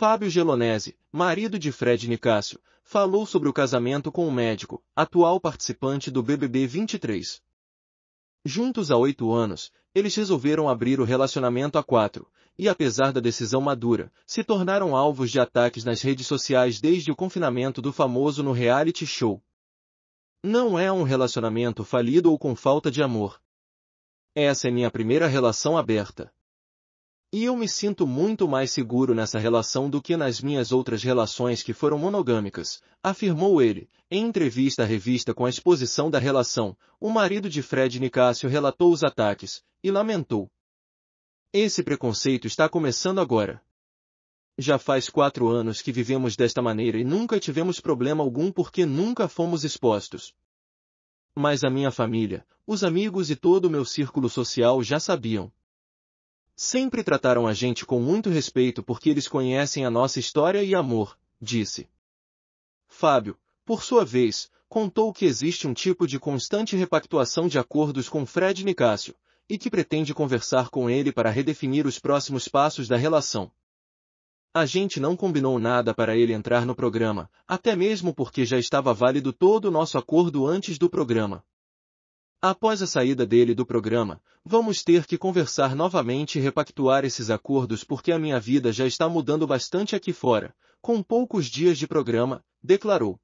Fábio Gelonese, marido de Fred Nicásio, falou sobre o casamento com o médico, atual participante do BBB 23. Juntos há oito anos, eles resolveram abrir o relacionamento a quatro, e apesar da decisão madura, se tornaram alvos de ataques nas redes sociais desde o confinamento do famoso no reality show. Não é um relacionamento falido ou com falta de amor. Essa é minha primeira relação aberta. E eu me sinto muito mais seguro nessa relação do que nas minhas outras relações que foram monogâmicas, afirmou ele, em entrevista à revista com a exposição da relação. O marido de Fred Nicásio relatou os ataques, e lamentou. Esse preconceito está começando agora. Já faz quatro anos que vivemos desta maneira e nunca tivemos problema algum porque nunca fomos expostos. Mas a minha família, os amigos e todo o meu círculo social já sabiam, Sempre trataram a gente com muito respeito porque eles conhecem a nossa história e amor, disse. Fábio, por sua vez, contou que existe um tipo de constante repactuação de acordos com Fred Nicásio, e que pretende conversar com ele para redefinir os próximos passos da relação. A gente não combinou nada para ele entrar no programa, até mesmo porque já estava válido todo o nosso acordo antes do programa. Após a saída dele do programa, vamos ter que conversar novamente e repactuar esses acordos porque a minha vida já está mudando bastante aqui fora, com poucos dias de programa, declarou.